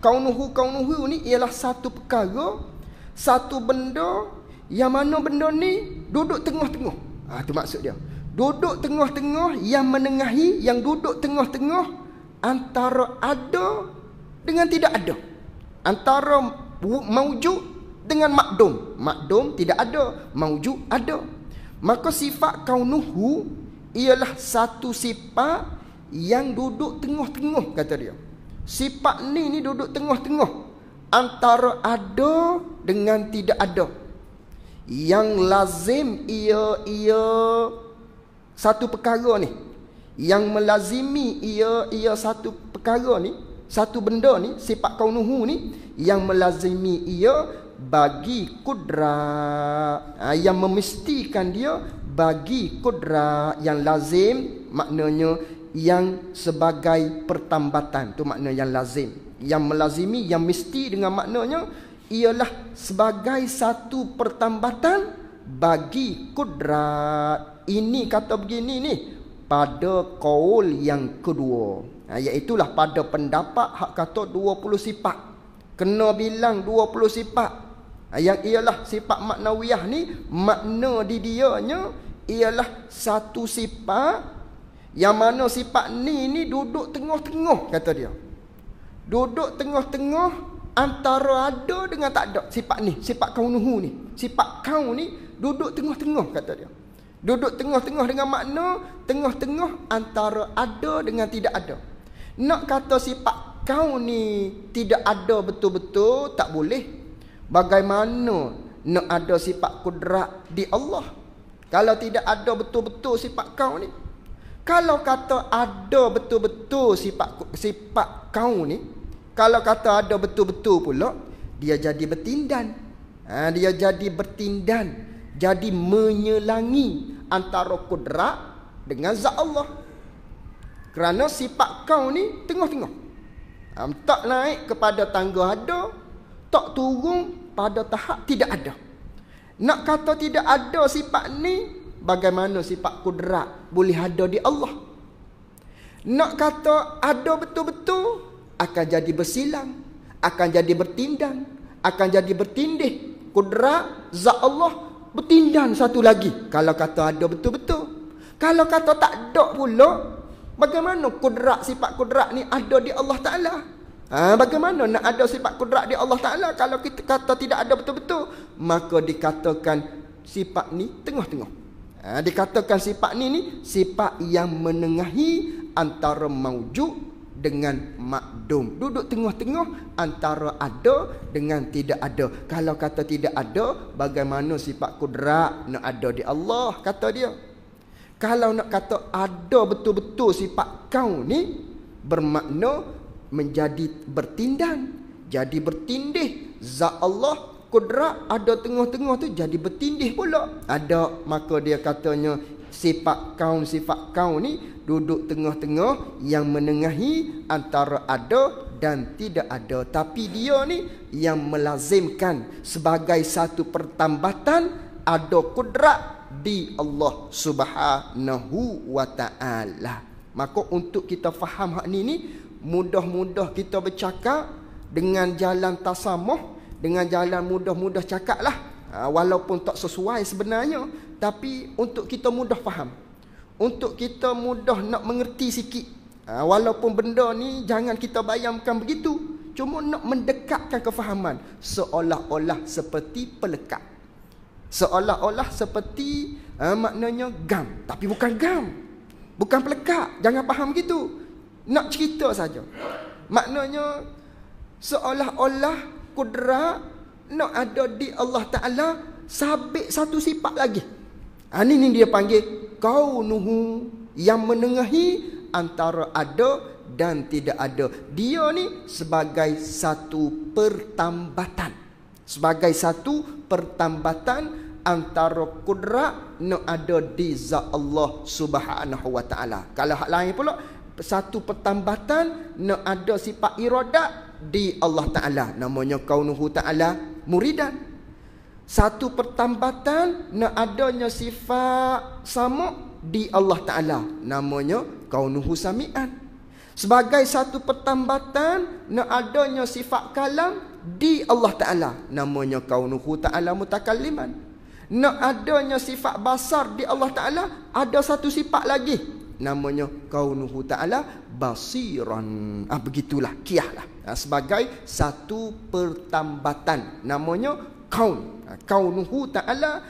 kaunuhu kaunuhu ni ialah satu perkara satu benda yang mana benda ni duduk tengah-tengah. Ah ha, tu maksud dia. Duduk tengah-tengah yang menengahi yang duduk tengah-tengah antara ada dengan tidak ada. Antara maujud dengan makdum. Makdum tidak ada, maujud ada. Maka sifat kaunuhu ialah satu sifat yang duduk tengah-tengah kata dia. Sifat ni ni duduk tengah-tengah antara ada dengan tidak ada yang lazim ia ia satu perkara ni yang melazimi ia ia satu perkara ni satu benda ni sifat kaunuhu ni yang melazimi ia bagi kudrat ha, yang memestikan dia bagi kudrat yang lazim maknanya yang sebagai pertambatan tu makna yang lazim yang melazimi yang mesti dengan maknanya ialah sebagai satu pertambatan bagi kudrat. Ini kata begini ni pada kaul yang kedua. Ha, iaitulah pada pendapat hak kata 20 sifat. Kena bilang 20 sifat. Ha, yang ialah sifat maknawiyah ni makna di dianya ialah satu sifat yang mana sifat ni ni duduk tengah-tengah kata dia. Duduk tengah-tengah antara ada dengan tak ada sifat ni sifat nuhu ni sifat kaun ni duduk tengah-tengah kata dia duduk tengah-tengah dengan makna tengah-tengah antara ada dengan tidak ada nak kata sifat kaun ni tidak ada betul-betul tak boleh bagaimana nak ada sifat kudrat di Allah kalau tidak ada betul-betul sifat kau ni kalau kata ada betul-betul sifat sifat kaun ni kalau kata ada betul-betul pula dia jadi bertindan ha, dia jadi bertindan jadi menyelangi antara kudrat dengan zat Allah kerana sifat kau ni tengah-tengah ha, tak naik kepada tangga ada tak turun pada tahap tidak ada nak kata tidak ada sifat ni bagaimana sifat kudrat boleh ada di Allah nak kata ada betul-betul akan jadi bersilang, akan jadi bertindang, akan jadi bertindih. Kudrat za Allah bertindang satu lagi. Kalau kata ada betul-betul. Kalau kata tak ada pula, bagaimana kudrat sifat kudrat ni ada di Allah Taala? Ha, bagaimana nak ada sifat kudrat di Allah Ta'ala Kalau kita kata tidak ada betul-betul Maka dikatakan sifat ni tengah-tengah ha, Dikatakan sifat ni ni Sifat yang menengahi antara maujud dengan makdum duduk tengah-tengah antara ada dengan tidak ada kalau kata tidak ada bagaimana sifat kudrat nak ada di Allah kata dia kalau nak kata ada betul-betul sifat kau ni bermakna menjadi bertindan jadi bertindih zat Allah kudrat ada tengah-tengah tu jadi bertindih pula ada maka dia katanya sifat kaum sifat kaum ni duduk tengah-tengah yang menengahi antara ada dan tidak ada tapi dia ni yang melazimkan sebagai satu pertambatan ada kudrat di Allah Subhanahu wa taala. Maka untuk kita faham hak ni ni mudah-mudah kita bercakap dengan jalan tasamuh, dengan jalan mudah-mudah cakaplah. lah Ah, walaupun tak sesuai sebenarnya tapi untuk kita mudah faham untuk kita mudah nak mengerti sikit ah, walaupun benda ni jangan kita bayangkan begitu cuma nak mendekatkan kefahaman seolah-olah seperti pelekat seolah-olah seperti uh, maknanya gam tapi bukan gam bukan pelekat jangan faham gitu nak cerita saja maknanya seolah-olah kudrat nak ada di Allah Ta'ala sabit satu sifat lagi ini ha, ni dia panggil kau nuhu yang menengahi antara ada dan tidak ada dia ni sebagai satu pertambatan sebagai satu pertambatan antara kudrat nak ada di za Allah Subhanahu wa taala. Kalau hak lain pula satu pertambatan nak ada sifat iradat di Allah taala. Namanya kaunuhu taala muridan satu pertambatan na adanya sifat sama di Allah Ta'ala namanya kaunuhu sami'an sebagai satu pertambatan na adanya sifat kalam di Allah Ta'ala namanya kaunuhu ta'ala mutakalliman nak adanya sifat basar di Allah Ta'ala ada satu sifat lagi namanya kaunuhu ta'ala basiran ah begitulah kiahlah. lah sebagai satu pertambatan namanya kaun ha, kaunuhu ta'ala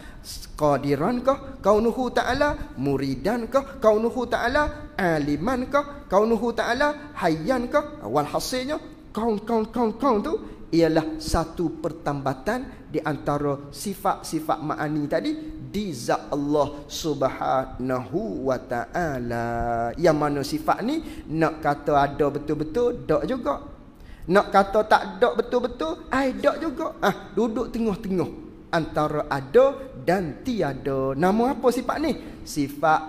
qadiran kah kaunuhu ta'ala muridan kah kaunuhu ta'ala aliman kah kaunuhu ta'ala hayyan ka. Ah, walhasilnya kaun kaun kaun kaun tu ialah satu pertambatan di antara sifat-sifat ma'ani tadi di zat Allah Subhanahu wa taala. Yang mana sifat ni nak kata ada betul-betul dak juga. Nak kata tak dak betul-betul ai dak juga. Ah, duduk tengah-tengah antara ada dan tiada. Nama apa sifat ni? Sifat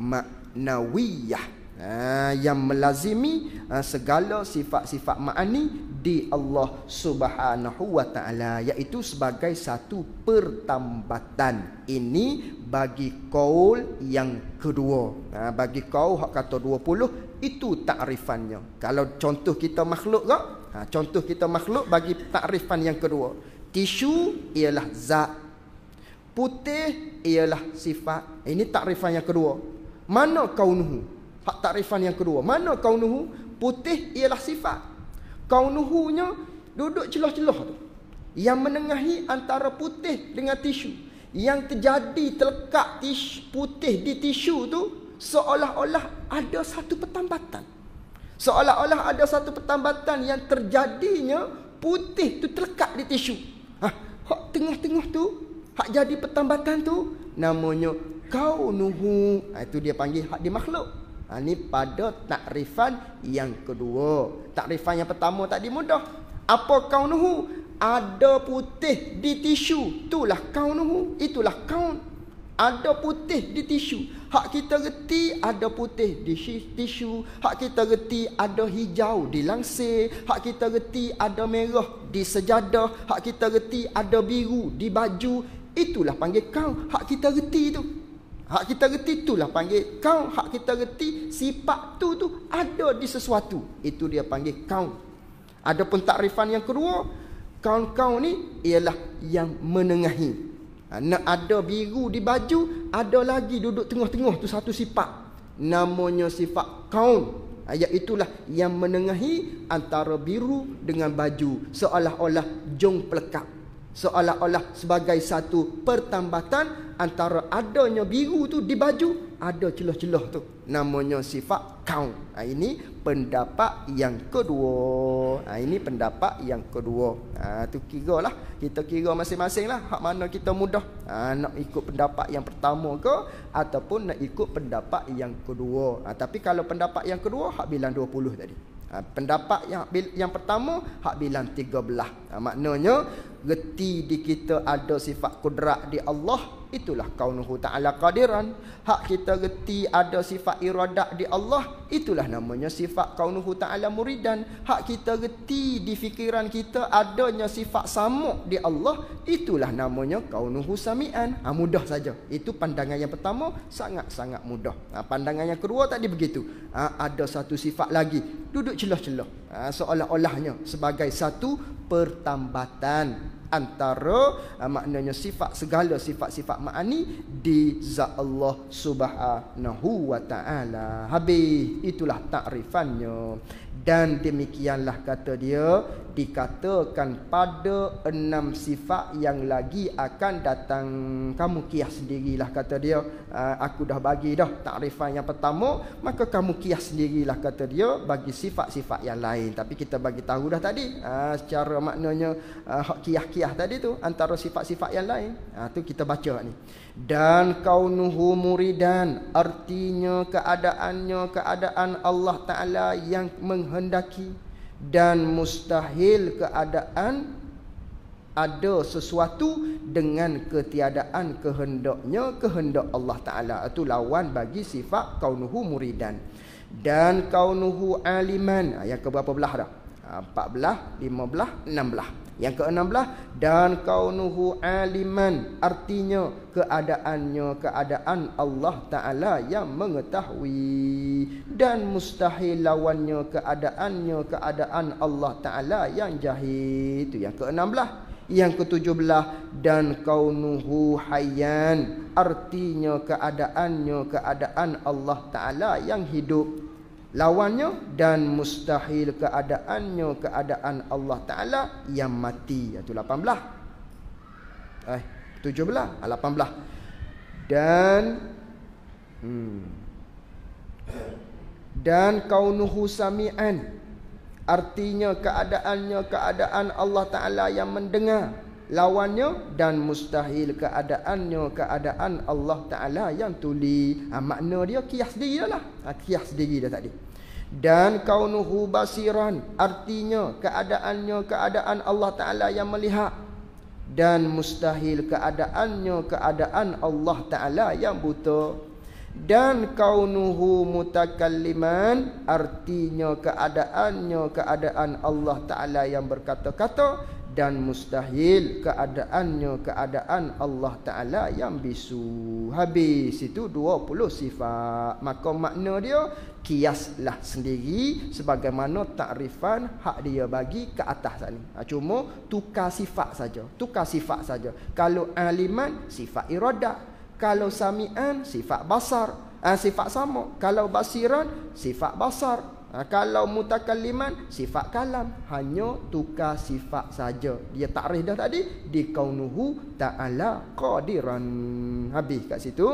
maknawiyah. Ha, yang melazimi ha, segala sifat-sifat ma'ani di Allah Subhanahu wa taala iaitu sebagai satu pertambatan ini bagi kaul yang kedua ha, bagi kau hak kata 20 itu takrifannya kalau contoh kita makhluk ke ha, contoh kita makhluk bagi takrifan yang kedua tisu ialah zat putih ialah sifat ini takrifan yang kedua mana kaunuhu hak takrifan yang kedua mana kaunuhu putih ialah sifat nuhunya duduk celah-celah tu. Yang menengahi antara putih dengan tisu. Yang terjadi terlekat tisu, putih di tisu tu seolah-olah ada satu pertambatan. Seolah-olah ada satu pertambatan yang terjadinya putih tu terlekat di tisu. Ha, hak tengah-tengah tu, hak jadi pertambatan tu namanya kaunuhu. Ha, itu dia panggil hak di makhluk. Ha, ini pada takrifan yang kedua. Takrifan yang pertama tadi mudah. Apa kaun nuhu? Ada putih di tisu. Itulah kaun nuhu. Itulah kaun. Ada putih di tisu. Hak kita reti ada putih di tisu. Hak kita reti ada hijau di langsir. Hak kita reti ada merah di sejadah. Hak kita reti ada biru di baju. Itulah panggil kaun. Hak kita reti itu. Hak kita reti itulah panggil Kau Hak kita reti sifat tu tu ada di sesuatu. Itu dia panggil kau. Ada pun takrifan yang kedua. kau kau ni ialah yang menengahi. Ha, nak ada biru di baju, ada lagi duduk tengah-tengah tu satu sifat. Namanya sifat Ayat ha, itulah yang menengahi antara biru dengan baju. Seolah-olah jong pelekap seolah-olah sebagai satu pertambatan antara adanya biru tu di baju ada celah-celah tu namanya sifat kaum ha, ini pendapat yang kedua ha, ini pendapat yang kedua ha, tu kira lah kita kira masing-masing lah hak mana kita mudah ha, nak ikut pendapat yang pertama ke ataupun nak ikut pendapat yang kedua ha, tapi kalau pendapat yang kedua hak bilang 20 tadi Ha, pendapat yang yang pertama hak bilang 13. Ha, maknanya Geti di kita ada sifat kudrat di Allah Itulah kaunuhu ta'ala qadiran Hak kita geti ada sifat iradat di Allah Itulah namanya sifat kaunuhu ta'ala muridan Hak kita geti di fikiran kita Adanya sifat samuk di Allah Itulah namanya kaunuhu sami'an ha, Mudah saja Itu pandangan yang pertama Sangat-sangat mudah ha, Pandangan yang kedua tadi begitu ha, Ada satu sifat lagi Duduk celah-celah ha, Seolah-olahnya Sebagai satu pertambatan antara uh, maknanya sifat segala sifat-sifat ma'ani di za Allah Subhanahu wa taala. Habis itulah takrifannya. Dan demikianlah kata dia dikatakan pada enam sifat yang lagi akan datang kamu kias sendirilah kata dia ah, aku dah bagi dah takrifan yang pertama maka kamu kias sendirilah kata dia bagi sifat-sifat yang lain tapi kita bagi tahu dah tadi ah, secara maknanya ah, hak kias-kias tadi tu antara sifat-sifat yang lain tu kita baca ni dan kaunuhu muridan artinya keadaannya keadaan Allah Ta'ala yang menghendaki dan mustahil keadaan ada sesuatu dengan ketiadaan kehendaknya kehendak Allah taala itu lawan bagi sifat kaunuhu muridan dan kaunuhu aliman yang ke berapa belah dah 14 15 16 yang ke-16 dan kaunuhu aliman artinya keadaannya keadaan Allah Taala yang mengetahui dan mustahil lawannya keadaannya keadaan Allah Taala yang jahil itu yang ke-16 yang ke-17 dan kaunuhu hayyan artinya keadaannya keadaan Allah Taala yang hidup lawannya dan mustahil keadaannya keadaan Allah Taala yang mati itu 18 eh 17 18 ah, dan hmm dan kaunuhu samian artinya keadaannya keadaan Allah Taala yang mendengar lawannya dan mustahil keadaannya keadaan Allah Taala yang tuli ha, makna dia kias diri ha, kias diri dah tadi dan kaunuhu basiran artinya keadaannya keadaan Allah taala yang melihat dan mustahil keadaannya keadaan Allah taala yang buta dan kaunuhu mutakalliman artinya keadaannya keadaan Allah taala yang berkata-kata dan mustahil keadaannya keadaan Allah Ta'ala yang bisu habis itu 20 sifat maka makna dia kiaslah sendiri sebagaimana takrifan hak dia bagi ke atas sana ha, cuma tukar sifat saja tukar sifat saja kalau aliman sifat irada, kalau samian sifat basar Ha, sifat sama kalau basiran sifat basar Ha, kalau mutakalliman sifat kalam hanya tukar sifat saja. Dia takrif dah tadi di kaunuhu ta'ala qadiran. Habis kat situ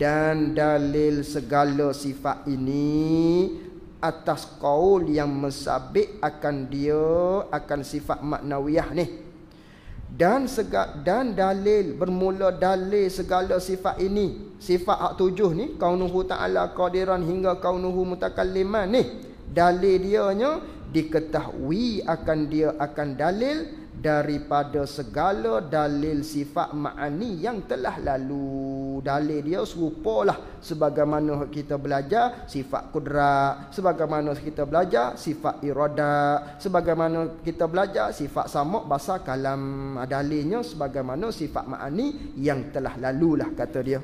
dan dalil segala sifat ini atas kaul yang mensabit akan dia akan sifat maknawiyah ni. Dan sega, dan dalil bermula dalil segala sifat ini sifat hak tujuh ni kaunuhu ta'ala qadiran hingga kaunuhu mutakalliman ni Dalil dianya diketahui akan dia akan dalil daripada segala dalil sifat ma'ani yang telah lalu. Dalil dia serupalah sebagaimana kita belajar sifat kudrat, sebagaimana kita belajar sifat irada sebagaimana kita belajar sifat samak bahasa kalam. Dalilnya sebagaimana sifat ma'ani yang telah lalu lah kata dia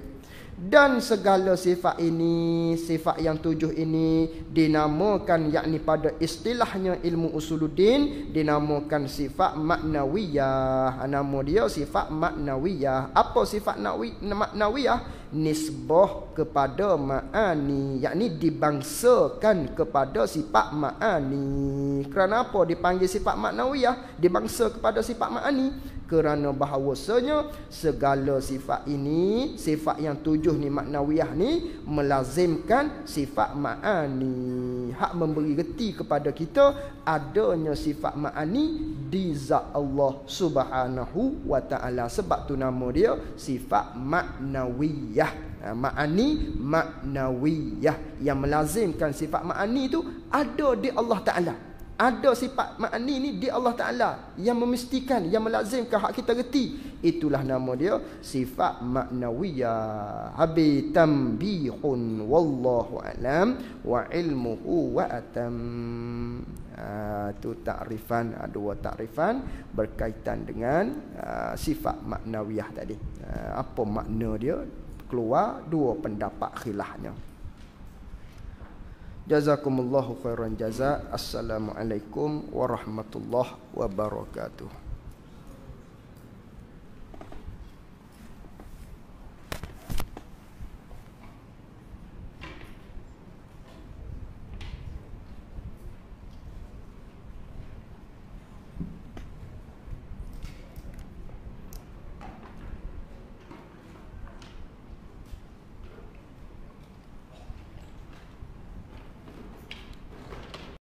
dan segala sifat ini sifat yang tujuh ini dinamakan yakni pada istilahnya ilmu usuluddin dinamakan sifat maknawiyah ha, nama dia sifat maknawiyah apa sifat maknawiyah nisbah kepada maani yakni dibangsakan kepada sifat maani kerana apa dipanggil sifat maknawiyah dibangsa kepada sifat maani kerana bahawasanya segala sifat ini sifat yang tujuh ni maknawiyah ni melazimkan sifat ma'ani hak memberi reti kepada kita adanya sifat ma'ani di zat Allah subhanahu wa ta'ala sebab tu nama dia sifat maknawiyah ha, ma'ani maknawiyah yang melazimkan sifat ma'ani tu ada di Allah ta'ala ada sifat makni ni di Allah Ta'ala yang memistikan, yang melazimkan hak kita reti. Itulah nama dia sifat maknawiyah. Habi tambihun wallahu alam wa ilmuhu wa atam. Itu ha, ta'rifan, ha, dua takrifan berkaitan dengan uh, sifat maknawiyah tadi. Uh, apa makna dia? Keluar dua pendapat khilahnya. Jazakumullahu khairan jaza. Assalamualaikum warahmatullahi wabarakatuh.